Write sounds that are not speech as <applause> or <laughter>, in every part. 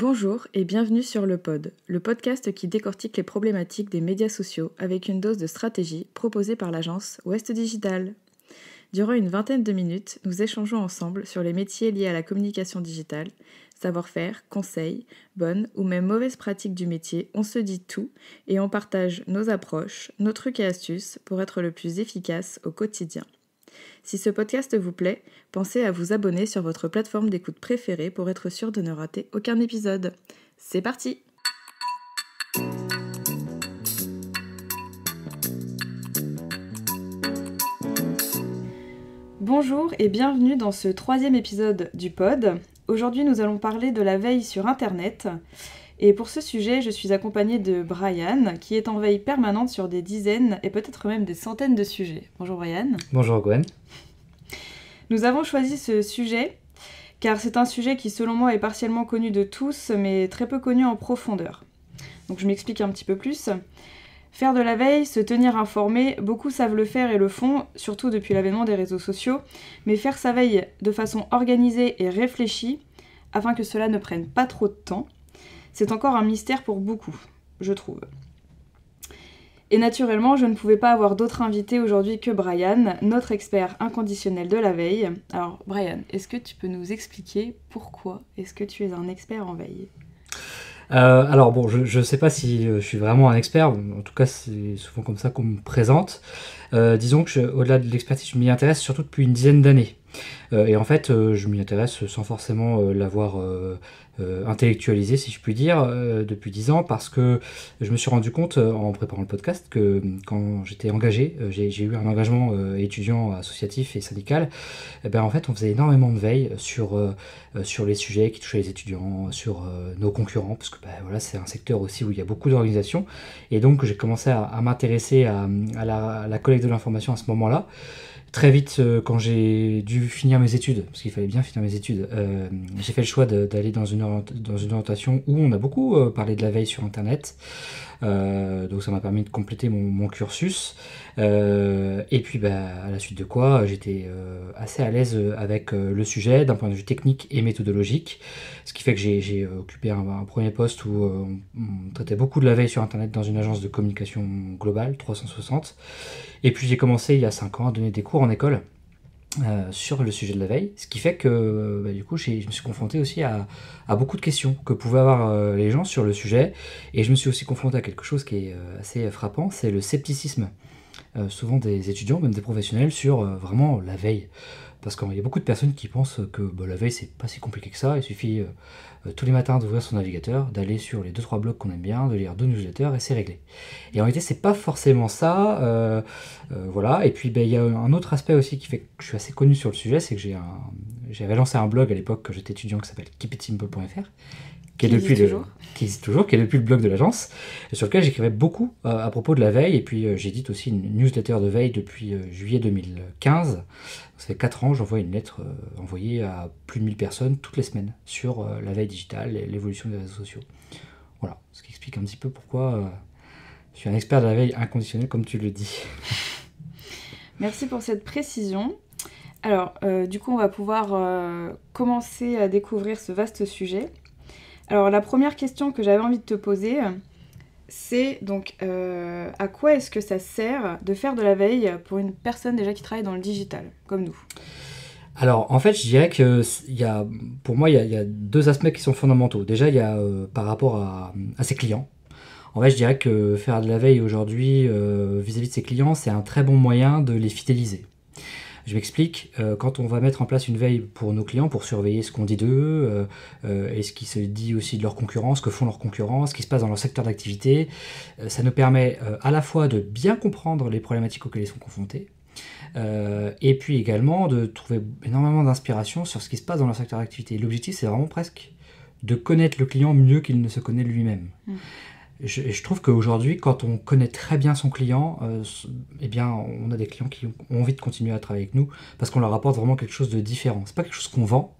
Bonjour et bienvenue sur Le Pod, le podcast qui décortique les problématiques des médias sociaux avec une dose de stratégie proposée par l'agence Ouest Digital. Durant une vingtaine de minutes, nous échangeons ensemble sur les métiers liés à la communication digitale, savoir-faire, conseils, bonnes ou même mauvaises pratiques du métier. On se dit tout et on partage nos approches, nos trucs et astuces pour être le plus efficace au quotidien. Si ce podcast vous plaît, pensez à vous abonner sur votre plateforme d'écoute préférée pour être sûr de ne rater aucun épisode. C'est parti Bonjour et bienvenue dans ce troisième épisode du pod. Aujourd'hui nous allons parler de la veille sur Internet. Et pour ce sujet, je suis accompagnée de Brian, qui est en veille permanente sur des dizaines et peut-être même des centaines de sujets. Bonjour Brian. Bonjour Gwen. Nous avons choisi ce sujet car c'est un sujet qui selon moi est partiellement connu de tous mais très peu connu en profondeur. Donc je m'explique un petit peu plus. Faire de la veille, se tenir informé, beaucoup savent le faire et le font, surtout depuis l'avènement des réseaux sociaux, mais faire sa veille de façon organisée et réfléchie, afin que cela ne prenne pas trop de temps, c'est encore un mystère pour beaucoup, je trouve. Et naturellement, je ne pouvais pas avoir d'autre invité aujourd'hui que Brian, notre expert inconditionnel de la veille. Alors Brian, est-ce que tu peux nous expliquer pourquoi est-ce que tu es un expert en veille euh, alors bon, je ne sais pas si euh, je suis vraiment un expert, en tout cas c'est souvent comme ça qu'on me présente. Euh, disons que au-delà de l'expertise, je m'y intéresse surtout depuis une dizaine d'années. Euh, et en fait, euh, je m'y intéresse sans forcément euh, l'avoir intellectualisé, si je puis dire, depuis dix ans, parce que je me suis rendu compte en préparant le podcast que mm, quand j'étais engagé, j'ai eu un engagement étudiant associatif et syndical, eh ben, en fait, on faisait énormément de veille sur, sur les sujets qui touchaient les étudiants, sur nos concurrents, parce que bah, voilà, c'est un secteur aussi où il y a beaucoup d'organisations. Et donc, j'ai commencé à, m'intéresser à la collecte de l'information à ce moment-là. Très vite, euh, quand j'ai dû finir mes études, parce qu'il fallait bien finir mes études, euh, j'ai fait le choix d'aller dans dans une orientation où on a beaucoup euh, parlé de la veille sur Internet, euh, donc ça m'a permis de compléter mon, cursus. Euh, et puis bah, à la suite de quoi, j'étais euh, assez à l'aise avec le sujet d'un point de vue technique et méthodologique. Ce qui fait que j'ai occupé un, un, premier poste où on traitait beaucoup de la veille sur Internet dans une agence de communication globale, 360. Et puis j'ai commencé il y a 5 ans à donner des cours en école. Euh, sur le sujet de la veille, ce qui fait que bah, du coup je me suis confronté aussi à, beaucoup de questions que pouvaient avoir euh, les gens sur le sujet, et je me suis aussi confronté à quelque chose qui est euh, assez frappant, c'est le scepticisme, souvent des étudiants, même des professionnels, sur vraiment la veille. Parce qu'il y a beaucoup de personnes qui pensent que bah, la veille, c'est pas si compliqué que ça. Il suffit euh, euh, tous les matins d'ouvrir son navigateur, d'aller sur les 2-3 blogs qu'on aime bien, de lire deux newsletters et c'est réglé. Et en réalité, c'est pas forcément ça. Euh, voilà. Et puis, ben, il y a un autre aspect aussi qui fait que je suis assez connu sur le sujet c'est que j'ai j'avais lancé un blog à l'époque que j'étais étudiant qui s'appelle keepitsimple.fr, qui est depuis qui existe toujours, qui est depuis le blog de l'agence, sur lequel j'écrivais beaucoup euh, à propos de la veille. Et puis euh, j'édite aussi une newsletter de veille depuis euh, juillet 2015. ça fait 4 ans, j'envoie une lettre envoyée à plus de 1000 personnes toutes les semaines sur la veille digitale et l'évolution des réseaux sociaux. Voilà, ce qui explique un petit peu pourquoi je suis un expert de la veille inconditionnelle, comme tu le dis. <laughs> Merci pour cette précision. Alors, du coup, on va pouvoir commencer à découvrir ce vaste sujet. Alors la première question que j'avais envie de te poser, c'est donc euh, à quoi est-ce que ça sert de faire de la veille pour une personne déjà qui travaille dans le digital, comme nous alors, en fait, je dirais que y a, pour moi, il y a, deux aspects qui sont fondamentaux. Déjà, il y a euh, par rapport à, ses clients. En fait, je dirais que faire de la veille aujourd'hui vis à -vis de ses clients, c'est un très bon moyen de les fidéliser. Je m'explique, euh, quand on va mettre en place une veille pour nos clients, pour surveiller ce qu'on dit d'eux, euh, euh, et ce qui se dit aussi de leur concurrence, que font leurs concurrents, ce qui se passe dans leur secteur d'activité, ça nous permet à la fois de bien comprendre les problématiques auxquelles ils sont confrontés, et puis également de trouver énormément d'inspiration sur ce qui se passe dans leur secteur d'activité. L'objectif, c'est vraiment presque de connaître le client mieux qu'il ne se connaît lui-même. Mmh je, je trouve qu'aujourd'hui, quand on connaît très bien son client, euh, eh bien, on a des clients qui ont envie de continuer à travailler avec nous parce qu'on leur apporte vraiment quelque chose de différent. C'est pas quelque chose qu'on vend,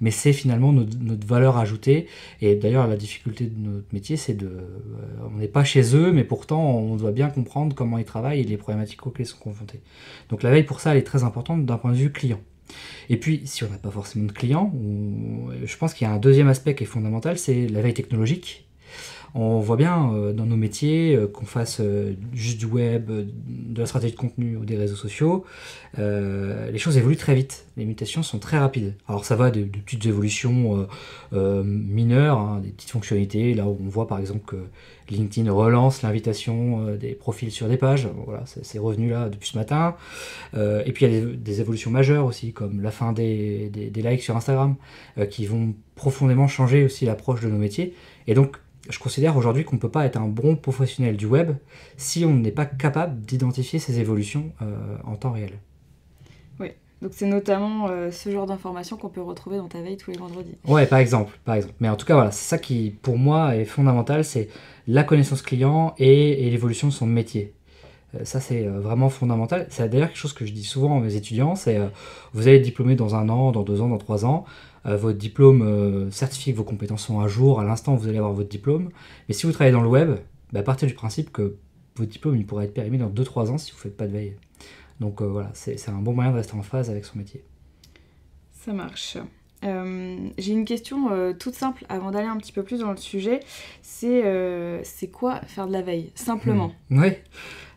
mais c'est finalement notre, valeur ajoutée. Et d'ailleurs, la difficulté de notre métier, c'est de, euh, on n'est pas chez eux, mais pourtant, on doit bien comprendre comment ils travaillent et les problématiques auxquelles ils sont confrontés. Donc la veille pour ça, elle est très importante d'un point de vue client. Et puis, si on n'a pas forcément de clients, je pense qu'il y a un deuxième aspect qui est fondamental, c'est la veille technologique. On voit bien euh, dans nos métiers, euh, qu'on fasse euh, juste du web, de la stratégie de contenu ou des réseaux sociaux, les choses évoluent très vite. Les mutations sont très rapides. Alors ça va de, petites évolutions mineures, hein, des petites fonctionnalités, là où on voit par exemple que LinkedIn relance l'invitation des profils sur des pages. Voilà, c'est revenu là depuis ce matin. et puis il y a des, évolutions majeures aussi, comme la fin des, des likes sur Instagram, qui vont profondément changer aussi l'approche de nos métiers. Et donc, je considère aujourd'hui qu'on ne peut pas être un bon professionnel du web si on n'est pas capable d'identifier ces évolutions euh, en temps réel. Oui, donc c'est notamment euh, ce genre d'informations qu'on peut retrouver dans ta veille tous les vendredis. Ouais, par exemple, par exemple. Mais en tout cas, voilà, c'est ça qui, pour moi, est fondamental, c'est la connaissance client et, l'évolution de son métier. Euh, ça, c'est vraiment fondamental. C'est d'ailleurs quelque chose que je dis souvent à mes étudiants, c'est vous allez être diplômé dans un an, dans deux ans, dans trois ans. Euh, votre diplôme euh, certifie que vos compétences sont à jour à l'instant où vous allez avoir votre diplôme. Mais si vous travaillez dans le web, bah, partez du principe que votre diplôme il pourrait être périmé dans 2-3 ans si vous ne faites pas de veille. Donc euh, voilà, c'est un bon moyen de rester en phase avec son métier. Ça marche. J'ai une question toute simple avant d'aller un petit peu plus dans le sujet. C'est c'est quoi faire de la veille Simplement. Hmm. Oui.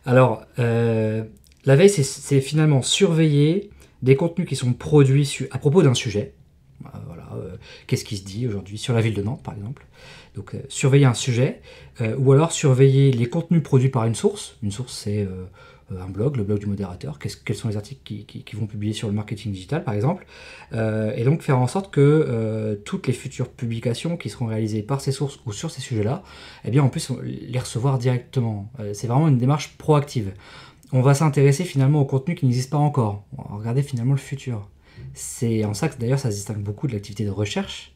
Alors, la veille, c'est finalement surveiller des contenus qui sont produits à propos d'un sujet. Euh, voilà, euh, qu'est-ce qui se dit aujourd'hui sur la ville de Nantes, par exemple. Donc, euh, surveiller un sujet, ou alors surveiller les contenus produits par une source. Une source, c'est un blog, le blog du modérateur, quels sont les articles qui, vont publier sur le marketing digital par exemple, et donc faire en sorte que toutes les futures publications qui seront réalisées par ces sources ou sur ces sujets-là, eh bien on puisse les recevoir directement. c'est vraiment une démarche proactive. On va s'intéresser finalement au contenu qui n'existe pas encore, on va regarder finalement le futur. C'est en ça que d'ailleurs ça se distingue beaucoup de l'activité de recherche.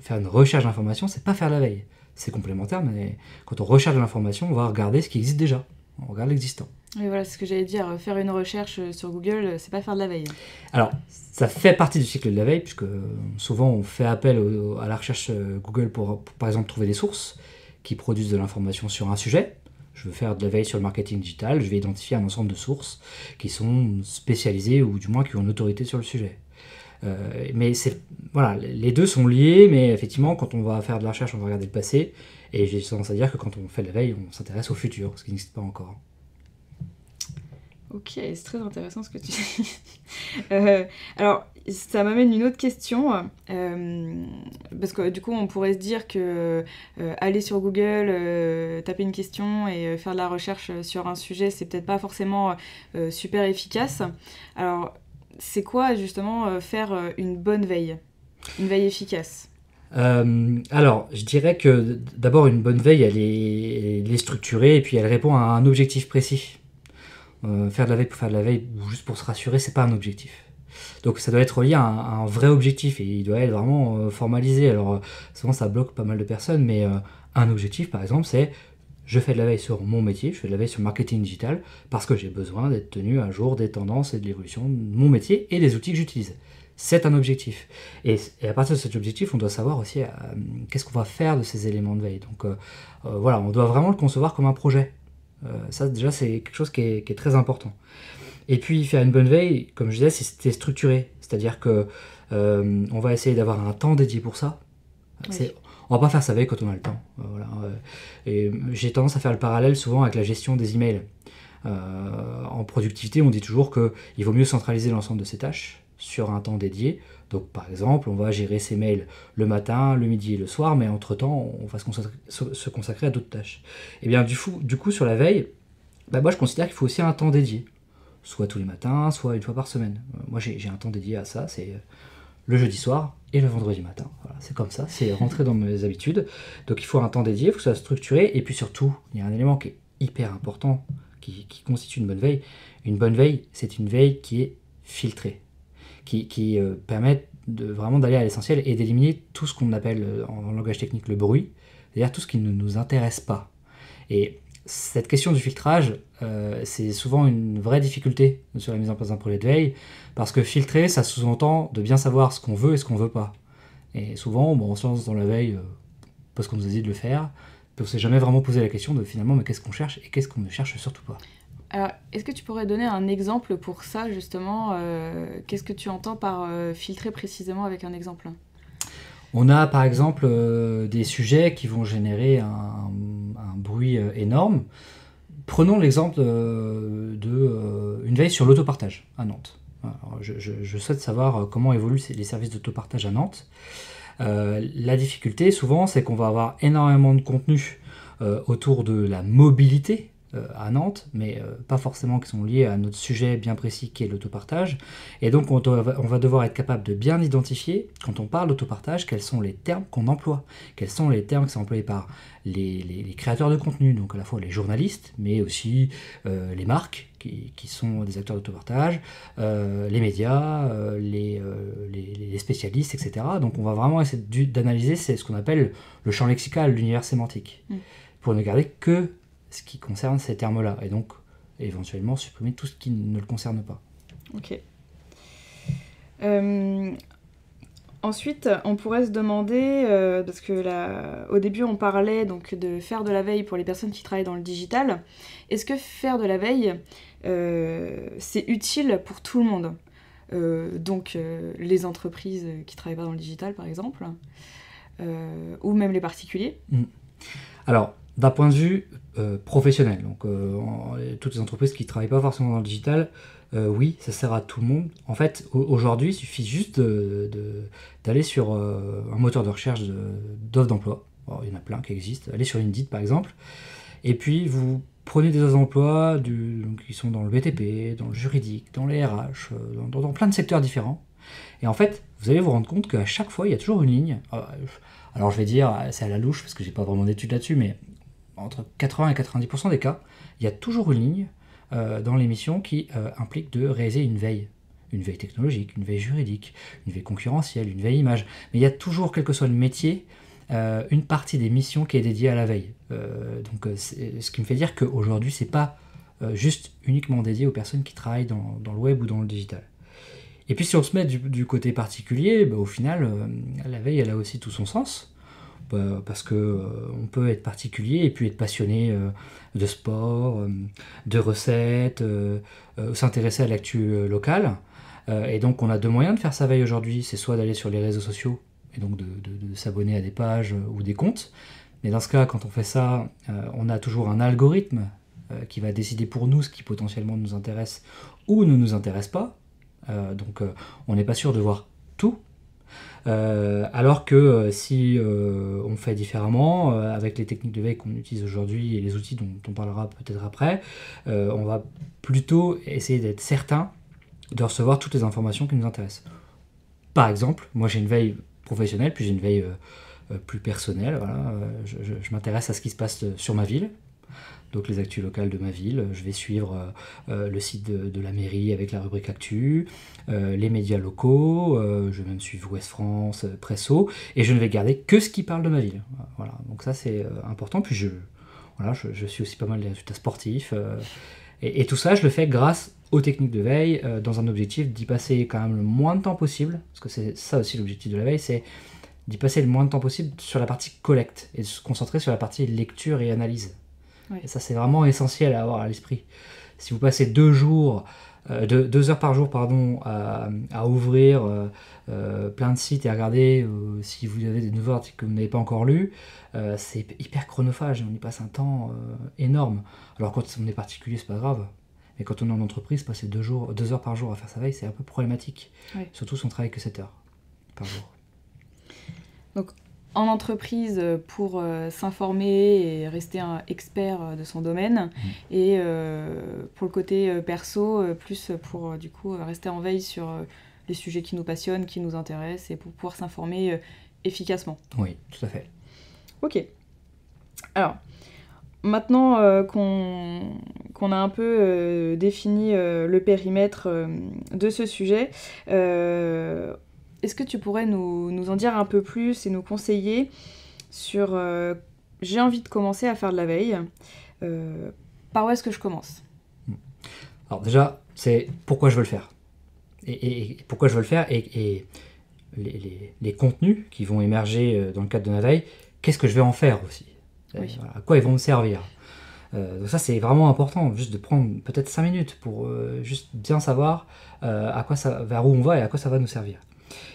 Faire une recherche d'information, c'est pas faire la veille. C'est complémentaire, mais quand on recherche de l'information, on va regarder ce qui existe déjà. On regarde l'existant. Et voilà ce que j'allais dire. Faire une recherche euh, sur Google, euh, c'est pas faire de la veille. Alors, ça fait partie du cycle de la veille, puisque euh, souvent on fait appel à la recherche Google pour, pour, par exemple, trouver des sources qui produisent de l'information sur un sujet. Je veux faire de la veille sur le marketing digital, je vais identifier un ensemble de sources qui sont spécialisées ou du moins qui ont une autorité sur le sujet. Euh, mais c'est voilà, les deux sont liés, mais effectivement, quand on va faire de la recherche, on va regarder le passé. Et j'ai tendance à dire que quand on fait la veille, on s'intéresse au futur, ce qui n'existe pas encore. Ok, c'est très intéressant ce que tu dis. <laughs> Euh, alors, ça m'amène une autre question, euh, parce que du coup, on pourrait se dire que aller sur Google, taper une question et faire de la recherche sur un sujet, c'est peut-être pas forcément super efficace. Alors, c'est quoi justement euh, faire euh, une bonne veille, une veille efficace euh, alors, je dirais que d'abord, une bonne veille, elle est, structurée et puis elle répond à un objectif précis. faire de la veille pour faire de la veille, ou juste pour se rassurer, n'est pas un objectif. Donc ça doit être lié à un, vrai objectif et il doit être vraiment formalisé. Alors souvent ça bloque pas mal de personnes, mais un objectif par exemple c'est je fais de la veille sur mon métier, je fais de la veille sur le marketing digital, parce que j'ai besoin d'être tenu un jour des tendances et de l'évolution de mon métier et des outils que j'utilise. C'est un objectif. Et, à partir de cet objectif, on doit savoir aussi euh, qu'est-ce qu'on va faire de ces éléments de veille. Donc euh, euh, voilà, on doit vraiment le concevoir comme un projet. ça déjà, c'est quelque chose qui est, très important. Et puis faire une bonne veille, comme je disais, c'est structuré. C'est-à-dire que on va essayer d'avoir un temps dédié pour ça. Oui. On va pas faire ça veille quand on a le temps. Euh, euh, et j'ai tendance à faire le parallèle souvent avec la gestion des emails. Euh, en productivité, on dit toujours qu'il vaut mieux centraliser l'ensemble de ses tâches sur un temps dédié. Donc par exemple, on va gérer ses mails le matin, le midi et le soir, mais entre-temps, on va se consacrer, à d'autres tâches. Et eh bien du, coup, sur la veille, bah, moi je considère qu'il faut aussi un temps dédié. Soit tous les matins, soit une fois par semaine. Moi j'ai un temps dédié à ça, c'est le jeudi soir et le vendredi matin. c'est comme ça, c'est rentré dans mes habitudes. Donc il faut un temps dédié, il faut que ça soit structuré. Et puis surtout, il y a un élément qui est hyper important, qui, constitue une bonne veille. Une bonne veille, c'est une veille qui est filtrée, qui, euh, permet de vraiment d'aller à l'essentiel et d'éliminer tout ce qu'on appelle euh, en langage technique le bruit, c'est-à-dire tout ce qui ne nous intéresse pas. Et cette question du filtrage, euh, c'est souvent une vraie difficulté sur la mise en place d'un projet de veille, parce que filtrer, ça sous-entend de bien savoir ce qu'on veut et ce qu'on veut pas. Et souvent, bon, on se lance dans la veille euh, parce qu'on nous a dit de le faire, puis on s'est jamais vraiment posé la question de finalement, mais qu'est-ce qu'on cherche et qu'est-ce qu'on ne cherche surtout pas. Alors, est-ce que tu pourrais donner un exemple pour ça, justement euh, Qu'est-ce que tu entends par filtrer précisément avec un exemple on a par exemple des sujets qui vont générer un, euh, énorme. Prenons l'exemple d'une euh, de, euh, une veille sur l'autopartage à Nantes. je, souhaite savoir comment évoluent les services d'autopartage à Nantes. la difficulté, souvent, c'est qu'on va avoir énormément de contenu autour de la mobilité, euh, à Nantes, mais euh, pas forcément qui sont liés à notre sujet bien précis qui est l'autopartage. Et donc on, va devoir être capable de bien identifier, quand on parle d'autopartage, quels sont les termes qu'on emploie, quels sont les termes qui sont employés par les, créateurs de contenu, donc à la fois les journalistes, mais aussi euh, les marques qui, sont des acteurs d'autopartage, les médias, les, spécialistes, etc. Donc on va vraiment essayer d'analyser ce qu'on appelle le champ lexical, l'univers sémantique, mm. pour ne garder que ce qui concerne ces termes-là, et donc éventuellement supprimer tout ce qui ne le concerne pas. Ok. Euh, ensuite, on pourrait se demander, euh, parce que au début on parlait donc de faire de la veille pour les personnes qui travaillent dans le digital, est-ce que faire de la veille, euh, c'est utile pour tout le monde donc les entreprises qui travaillent pas dans le digital par exemple, ou même les particuliers. Hmm. Alors, d'un point de vue euh, professionnel, donc euh, toutes les entreprises qui ne travaillent pas forcément dans le digital, euh, oui, ça sert à tout le monde. En fait, aujourd'hui, il suffit juste d'aller sur un moteur de recherche d'offres d'emploi. il y en a plein qui existent. Allez sur Indeed, par exemple. Et puis, vous prenez des offres d'emploi qui sont dans le BTP, dans le juridique, dans les RH, dans, plein de secteurs différents. Et en fait, vous allez vous rendre compte qu'à chaque fois, il y a toujours une ligne. Alors je vais dire, c'est à la louche parce que j'ai pas vraiment d'études là-dessus, mais entre 80 et 90% des cas, il y a toujours une ligne euh, dans les missions qui euh, implique de réaliser une veille une veille technologique, une veille juridique, une veille concurrentielle, une veille image. Mais il y a toujours, quel que soit le métier, euh, une partie des missions qui est dédiée à la veille. donc, ce qui me fait dire qu'aujourd'hui, c'est pas juste uniquement dédié aux personnes qui travaillent dans, le web ou dans le digital. Et puis, si on se met du, côté particulier, bah, au final, la veille, elle a aussi tout son sens. Euh, parce que euh, on peut être particulier et puis être passionné euh, de sport, de recettes, s'intéresser à l'actu locale. et donc on a deux moyens de faire sa veille aujourd'hui, c'est soit d'aller sur les réseaux sociaux et donc de, de s'abonner à des pages ou des comptes. Mais dans ce cas, quand on fait ça, on a toujours un algorithme qui va décider pour nous ce qui potentiellement nous intéresse ou ne nous intéresse pas. donc on n'est pas sûr de voir tout, euh, alors que euh, si euh, on fait différemment, avec les techniques de veille qu'on utilise aujourd'hui et les outils dont, on parlera peut-être après, on va plutôt essayer d'être certain de recevoir toutes les informations qui nous intéressent. Par exemple, moi j'ai une veille professionnelle, puis j'ai une veille plus personnelle. je m'intéresse à ce qui se passe sur ma ville, donc les actus locales de ma ville. Euh, je vais suivre euh, euh, le site de, la mairie avec la rubrique actu, les médias locaux, je vais même suivre Ouest France, Presso, et je ne vais garder que ce qui parle de ma ville. Voilà, donc ça c'est important. Puis je, voilà, je, suis aussi pas mal des résultats sportifs. Et, et, tout ça, je le fais grâce aux techniques de veille, dans un objectif d'y passer quand même le moins de temps possible, parce que c'est ça aussi l'objectif de la veille, c'est d'y passer le moins de temps possible sur la partie collecte et de se concentrer sur la partie lecture et analyse ça, c'est vraiment essentiel à avoir à l'esprit. Si vous passez deux jours, euh, deux, heures par jour, pardon, à, ouvrir euh, euh, plein de sites et à regarder si vous avez des nouveaux articles que vous n'avez pas encore lus, c'est hyper chronophage. On y passe un temps énorme. Alors quand on est particulier, c'est pas grave. Mais quand on est en entreprise, passer deux, jours, deux heures par jour à faire sa veille, c'est un peu problématique. Surtout si on travaille que 7 heures par jour. Donc en entreprise euh, pour euh, s'informer et rester un expert euh, de son domaine mmh. et pour le côté perso plus pour du coup rester en veille sur les sujets qui nous passionnent, qui nous intéressent et pour pouvoir s'informer efficacement. Oui, tout à fait. OK. Alors, maintenant qu'on a un peu défini le périmètre de ce sujet, est-ce que tu pourrais nous, en dire un peu plus et nous conseiller sur euh, j'ai envie de commencer à faire de la veille, euh, par où est-ce que je commence Alors déjà, c'est pourquoi je veux le faire. Et, pourquoi je veux le faire et, les, contenus qui vont émerger euh, dans le cadre de la veille, qu'est-ce que je vais en faire aussi À quoi ils vont me servir donc ça c'est vraiment important, juste de prendre peut-être 5 minutes pour juste bien savoir à quoi ça, vers où on va et à quoi ça va nous servir.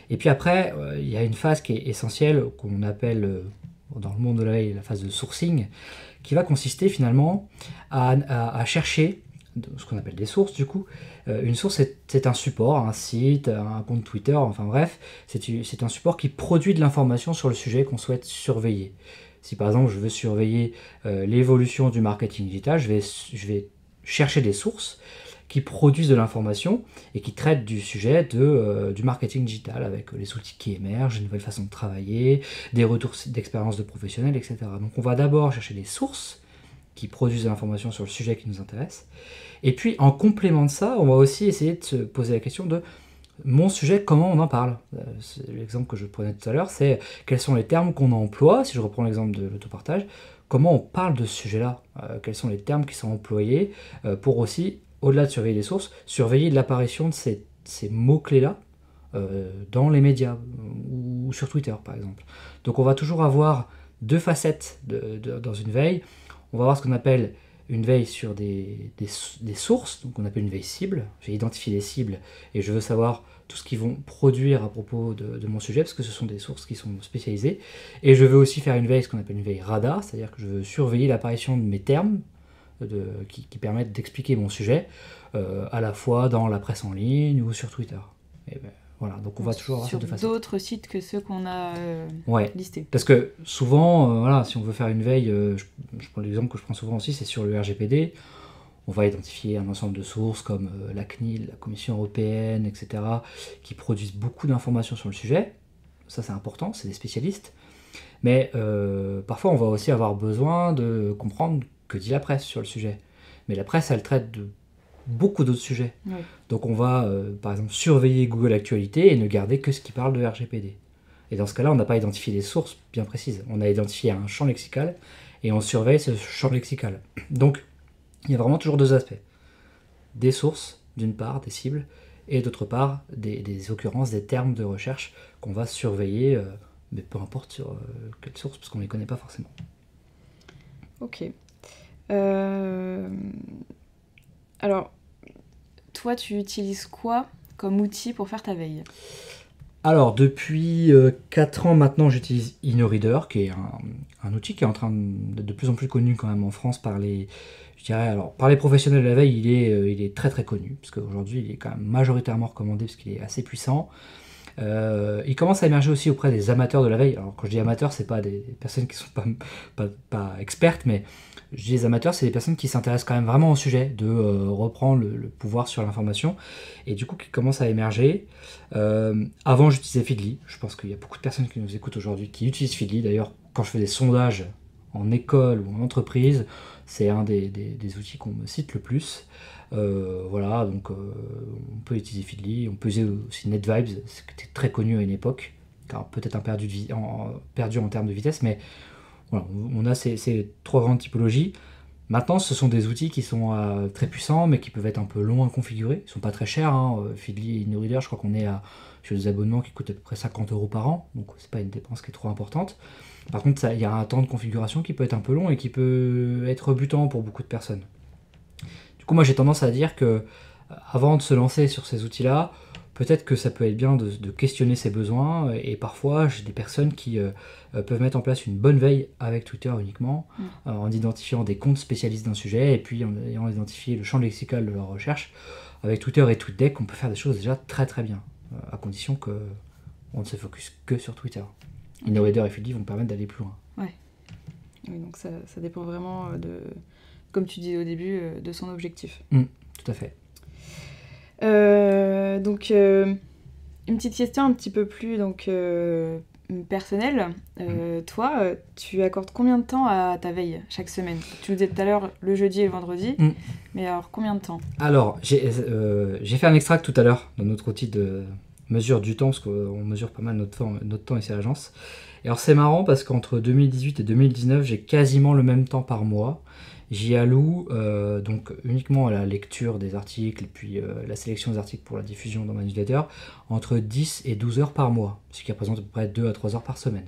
Et puis après, euh, il y a une phase qui est essentielle, qu'on appelle euh, dans le monde de la la phase de sourcing, qui va consister finalement à, chercher ce qu'on appelle des sources du coup. Euh, une source, c'est un support, un site, un compte Twitter, enfin bref, c'est un support qui produit de l'information sur le sujet qu'on souhaite surveiller. Si par exemple je veux surveiller l'évolution du marketing digital, je vais chercher des sources qui produisent de l'information et qui traitent du sujet de, euh, du marketing digital avec euh, les outils qui émergent, une nouvelle façon de travailler, des retours d'expérience de professionnels, etc. Donc on va d'abord chercher des sources qui produisent de l'information sur le sujet qui nous intéresse. Et puis en complément de ça, on va aussi essayer de se poser la question de mon sujet, comment on en parle. Euh, l'exemple que je prenais tout à l'heure, c'est quels sont les termes qu'on emploie, si je reprends l'exemple de l'autopartage, comment on parle de ce sujet-là, quels sont les termes qui sont employés pour aussi au-delà de surveiller les sources, surveiller l'apparition de ces, mots-clés-là euh, dans les médias ou, sur Twitter, par exemple. Donc on va toujours avoir deux facettes dans une veille. On va avoir ce qu'on appelle une veille sur des, sources, donc on appelle une veille cible. J'ai identifié les cibles et je veux savoir tout ce qu'ils vont produire à propos de, de, mon sujet, parce que ce sont des sources qui sont spécialisées. Et je veux aussi faire une veille, ce qu'on appelle une veille radar, c'est-à-dire que je veux surveiller l'apparition de mes termes de, qui, permettent d'expliquer mon sujet, euh, à la fois dans la presse en ligne ou sur Twitter. Et ben, voilà, donc on va toujours avoir sur d'autres sites que ceux qu'on a euh, listés. Parce que souvent, euh, voilà, si on veut faire une veille, euh, je, je, prends l'exemple que je prends souvent aussi, c'est sur le RGPD. On va identifier un ensemble de sources comme la CNIL, la Commission européenne, etc., qui produisent beaucoup d'informations sur le sujet. Ça, c'est important, c'est des spécialistes. Mais parfois, on va aussi avoir besoin de comprendre que dit la presse sur le sujet. Mais la presse, elle traite de beaucoup d'autres sujets. Donc on va, euh, par exemple, surveiller Google Actualité et ne garder que ce qui parle de RGPD. Et dans ce cas-là, on n'a pas identifié des sources bien précises. On a identifié un champ lexical et on surveille ce champ lexical. Donc, il y a vraiment toujours deux aspects. Des sources, d'une part, des cibles, et d'autre part, des, occurrences, des termes de recherche qu'on va surveiller, euh, mais peu importe sur euh, quelle source, parce qu'on ne les connaît pas forcément. Ok. Euh, alors, toi, tu utilises quoi comme outil pour faire ta veille alors, depuis 4 euh, ans maintenant, j'utilise InnoReader, qui est un, outil qui est en train d'être de plus en plus connu quand même en France par les, alors, par les professionnels de la veille. Il est, euh, il est très très connu, parce qu'aujourd'hui, il est quand même majoritairement recommandé, parce qu'il est assez puissant. Euh, il commence à émerger aussi auprès des amateurs de la veille. Alors quand je dis amateurs, c'est pas des personnes qui sont pas, expertes, mais je dis les amateurs, c'est des personnes qui s'intéressent quand même vraiment au sujet, de euh, reprendre le, pouvoir sur l'information, et du coup qui commence à émerger. Euh, avant, j'utilisais Feedly. Je pense qu'il y a beaucoup de personnes qui nous écoutent aujourd'hui qui utilisent Feedly. D'ailleurs, quand je fais des sondages en école ou en entreprise, c'est un des outils qu'on me cite le plus. Euh, voilà, donc euh, on peut utiliser Feedly, on peut utiliser aussi NetVibes, ce qui était très connu à une époque, peut-être un perdu, en, perdu en termes de vitesse, mais voilà, on a ces, trois grandes typologies. Maintenant, ce sont des outils qui sont euh, très puissants, mais qui peuvent être un peu longs à configurer. Ils sont pas très chers. Hein. et InnoReader, je crois qu'on est à, sur des abonnements qui coûtent à peu près 50 euros par an, donc c'est pas une dépense qui est trop importante. Par contre, il y a un temps de configuration qui peut être un peu long et qui peut être rebutant pour beaucoup de personnes moi j'ai tendance à dire que avant de se lancer sur ces outils-là, peut-être que ça peut être bien de, questionner ses besoins. Et parfois, j'ai des personnes qui euh, euh, peuvent mettre en place une bonne veille avec Twitter uniquement, mm. euh, en identifiant des comptes spécialistes d'un sujet et puis en ayant identifié le champ lexical de leur recherche. Avec Twitter et TweetDeck, on peut faire des choses déjà très très bien, à condition qu'on ne se focus que sur Twitter. Okay. Et vont permettre d'aller plus loin. Ouais. Oui, donc ça dépend vraiment de, comme tu disais au début, euh, de son objectif. Mm, tout à fait. Euh, donc, euh, une petite question un petit peu plus donc, personnelle. Mm. Toi, tu accordes combien de temps à ta veille chaque semaine Tu nous disais tout à l'heure le jeudi et le vendredi, mm. mais alors combien de temps Alors, j'ai fait un extract tout à l'heure dans notre outil de mesure du temps, parce qu'on mesure pas mal notre temps, notre temps et à l'agence. Et alors c'est marrant parce qu'entre 2018 et 2019, j'ai quasiment le même temps par mois. J'y alloue euh, donc uniquement à la lecture des articles, puis euh, la sélection des articles pour la diffusion dans ma newsletter, entre 10 et 12 heures par mois, ce qui représente à peu près 2 à 3 heures par semaine.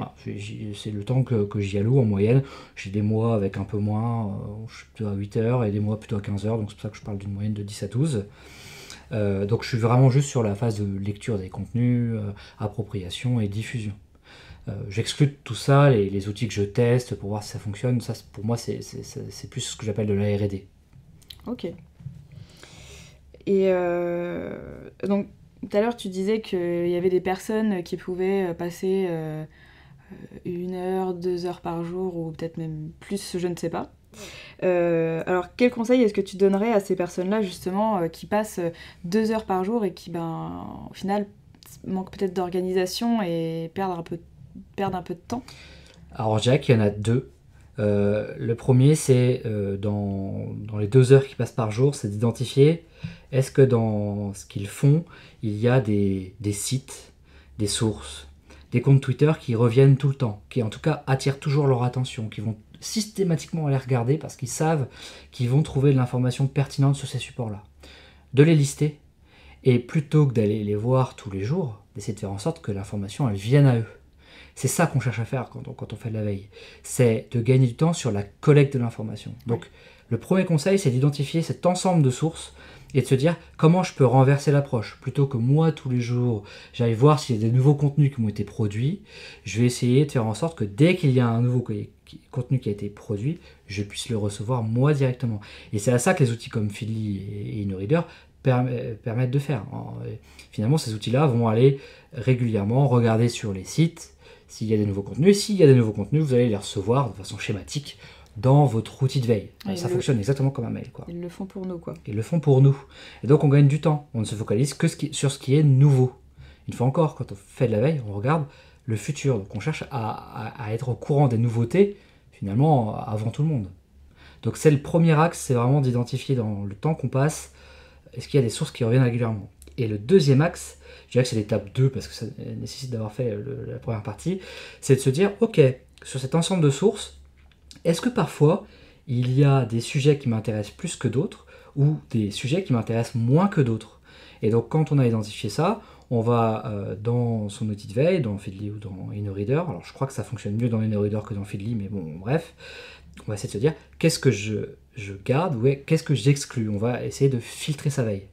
Ah, c'est le temps que, j'y alloue en moyenne. J'ai des mois avec un peu moins, euh, je suis plutôt à 8 heures, et des mois plutôt à 15 heures, donc c'est pour ça que je parle d'une moyenne de 10 à 12. donc je suis vraiment juste sur la phase de lecture des contenus, appropriation et diffusion. Euh, j'exclus tout ça, les, les, outils que je teste pour voir si ça fonctionne. Ça, pour moi, c'est plus ce que j'appelle de la RD. Ok. Et euh, donc, tout à l'heure, tu disais qu'il y avait des personnes qui pouvaient passer euh, une heure, deux heures par jour, ou peut-être même plus, je ne sais pas. alors, quel conseil est-ce que tu donnerais à ces personnes-là, justement, qui passent deux heures par jour et qui, ben, au final, manquent peut-être d'organisation et perdent un peu de perdre un peu de temps Alors, Jack, il y en a deux. Euh, le premier, c'est euh, dans, les deux heures qui passent par jour, c'est d'identifier est-ce que dans ce qu'ils font, il y a des, des, sites, des sources, des comptes Twitter qui reviennent tout le temps, qui en tout cas attirent toujours leur attention, qui vont systématiquement aller regarder parce qu'ils savent qu'ils vont trouver de l'information pertinente sur ces supports-là. De les lister et plutôt que d'aller les voir tous les jours, d'essayer de faire en sorte que l'information elle vienne à eux. C'est ça qu'on cherche à faire quand on, fait de la veille. C'est de gagner du temps sur la collecte de l'information. Donc, le premier conseil, c'est d'identifier cet ensemble de sources et de se dire comment je peux renverser l'approche. Plutôt que moi, tous les jours, j'aille voir s'il y a des nouveaux contenus qui m'ont été produits, je vais essayer de faire en sorte que dès qu'il y a un nouveau contenu qui a été produit, je puisse le recevoir moi directement. Et c'est à ça que les outils comme Philly et InnoReader euh, permettent de faire. Euh, finalement, ces outils-là vont aller régulièrement regarder sur les sites, s'il y a des nouveaux contenus. S'il y a des nouveaux contenus, vous allez les recevoir de façon schématique dans votre outil de veille. ça fonctionne exactement comme un mail. Quoi. Ils le font pour nous. Quoi. Ils le font pour nous. Et donc on gagne du temps. On ne se focalise que sur ce qui est nouveau. Une fois encore, quand on fait de la veille, on regarde le futur. Donc on cherche à, à être au courant des nouveautés, finalement, avant tout le monde. Donc c'est le premier axe, c'est vraiment d'identifier dans le temps qu'on passe, est-ce qu'il y a des sources qui reviennent régulièrement. Et le deuxième axe, je dirais que c'est l'étape 2 parce que ça nécessite d'avoir fait euh, la première partie, c'est de se dire, ok, sur cet ensemble de sources, est-ce que parfois il y a des sujets qui m'intéressent plus que d'autres ou des sujets qui m'intéressent moins que d'autres Et donc quand on a identifié ça, on va euh, dans son outil de veille, dans Feedly ou dans InnoReader, alors je crois que ça fonctionne mieux dans InnoReader que dans Feedly, mais bon, bref, on va essayer de se dire qu'est-ce que je, je garde ou qu'est-ce que j'exclus On va essayer de filtrer sa veille.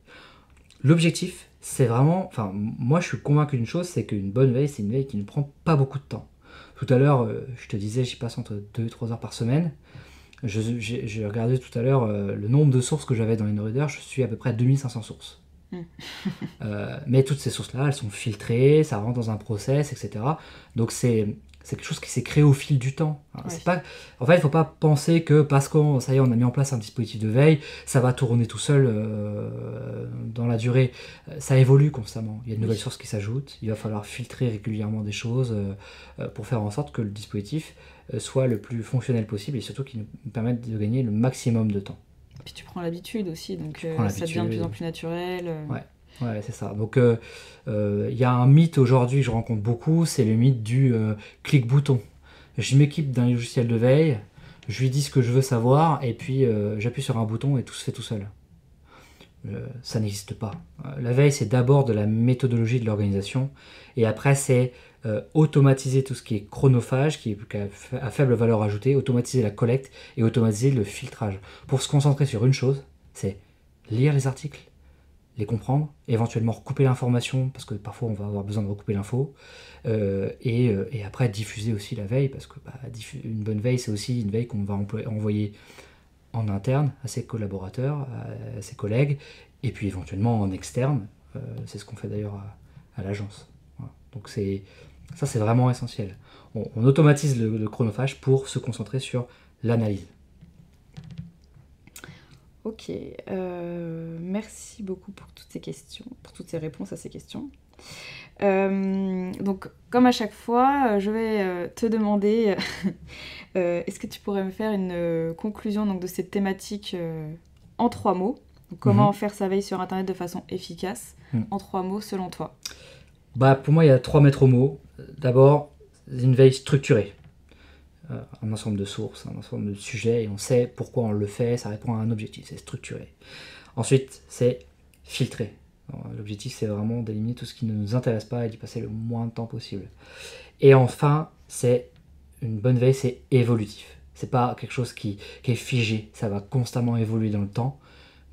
L'objectif, c'est vraiment, enfin, moi je suis convaincu d'une chose, c'est qu'une bonne veille, c'est une veille qui ne prend pas beaucoup de temps. Tout à l'heure, euh, je te disais, j'y passe entre 2 et 3 heures par semaine. J'ai regardé tout à l'heure euh, le nombre de sources que j'avais dans InReader, je suis à peu près à 2500 sources. Hmm. Euh, mais toutes ces sources-là, elles sont filtrées, ça rentre dans un process, etc. Donc c'est c'est quelque chose qui s'est créé au fil du temps. Hein, c'est pas, en fait, il ne faut pas penser que parce qu'on, ça y est, on a mis en place un dispositif de veille, ça va tourner tout seul euh, dans la durée. Euh, ça évolue constamment. Il y a de nouvelles sources qui s'ajoutent. Il va falloir filtrer régulièrement des choses euh, pour faire en sorte que le dispositif soit le plus fonctionnel possible et surtout qu'il nous permette de gagner le maximum de temps. Et puis tu prends l'habitude aussi, donc ça devient de plus en plus naturel. Ouais. Ouais, c'est ça. Donc, il euh, euh, y a un mythe aujourd'hui que je rencontre beaucoup, c'est le mythe du euh, clic-bouton. Je m'équipe d'un logiciel de veille, je lui dis ce que je veux savoir, et puis j'appuie sur un bouton et tout se fait tout seul. ça n'existe pas. La veille, c'est d'abord de la méthodologie de l'organisation, et après, c'est automatiser tout ce qui est chronophage, qui est à faible valeur ajoutée, automatiser la collecte et automatiser le filtrage. Pour se concentrer sur une chose, c'est lire les articles, les comprendre, éventuellement recouper l'information, parce que parfois on va avoir besoin de recouper l'info, euh, euh, et, après diffuser aussi la veille, parce que bah, une bonne veille, c'est aussi une veille qu'on va envoyer en interne à ses collaborateurs, à, ses collègues, et puis éventuellement en externe, euh, c'est ce qu'on fait d'ailleurs à, l'agence. Donc c'est ça c'est vraiment essentiel. On, automatise le chronophage pour se concentrer sur l'analyse. Ok, euh, merci beaucoup pour toutes ces questions, pour toutes ces réponses à ces questions. Euh, donc, comme à chaque fois, euh, je vais te demander <laughs> est-ce que tu pourrais me faire une conclusion de cette thématique en trois mots Comment mhm. faire sa veille sur Internet de façon efficace hmm. En trois mots, selon toi bah, Pour moi, il y a trois maîtres mots. D'abord, une veille structurée. Euh, un ensemble de sources, un ensemble de sujets, et on sait pourquoi on le fait, ça répond à un objectif, c'est structuré. Ensuite, c'est filtrer. L'objectif, c'est vraiment d'éliminer tout ce qui ne nous intéresse pas et d'y passer le moins de temps possible. Et enfin, c'est une bonne veille, c'est évolutif. C'est pas quelque chose qui, est figé, ça va constamment évoluer dans le temps.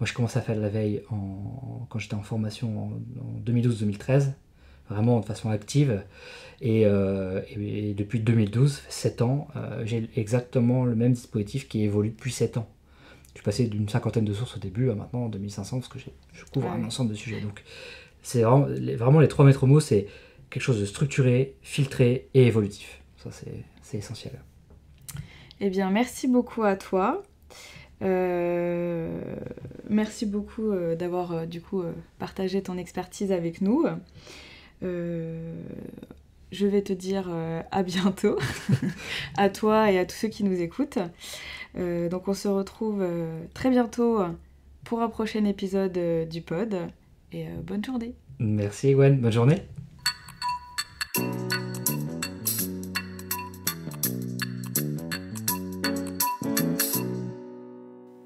Moi, je commençais à faire de la veille quand j'étais en formation en 2012-2013 vraiment de façon active. Et, euh, depuis 2012, 7 ans, euh, j'ai exactement le même dispositif qui évolue depuis 7 ans. Je suis passé d'une cinquantaine de sources au début à maintenant 2500 parce que je couvre ah un ensemble de sujets. Donc c'est vraiment, les trois maîtres mots, c'est quelque chose de structuré, filtré et évolutif. Ça c'est essentiel. Eh bien merci beaucoup à toi. Euh, merci beaucoup d'avoir du coup partagé ton expertise avec nous. Euh, je vais te dire euh, à bientôt, <laughs> à toi et à tous ceux qui nous écoutent. Euh, donc on se retrouve très bientôt pour un prochain épisode du pod et bonne journée. Merci Gwen, bonne journée.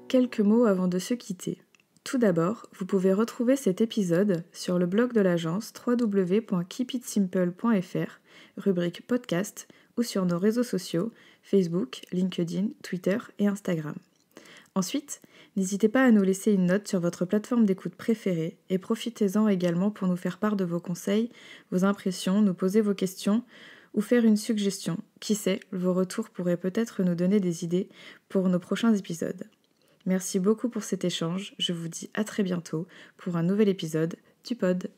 Quelques mots avant de se quitter. Tout d'abord, vous pouvez retrouver cet épisode sur le blog de l'agence www.keepitsimple.fr, rubrique podcast, ou sur nos réseaux sociaux Facebook, LinkedIn, Twitter et Instagram. Ensuite, n'hésitez pas à nous laisser une note sur votre plateforme d'écoute préférée et profitez-en également pour nous faire part de vos conseils, vos impressions, nous poser vos questions ou faire une suggestion. Qui sait, vos retours pourraient peut-être nous donner des idées pour nos prochains épisodes. Merci beaucoup pour cet échange. Je vous dis à très bientôt pour un nouvel épisode du pod.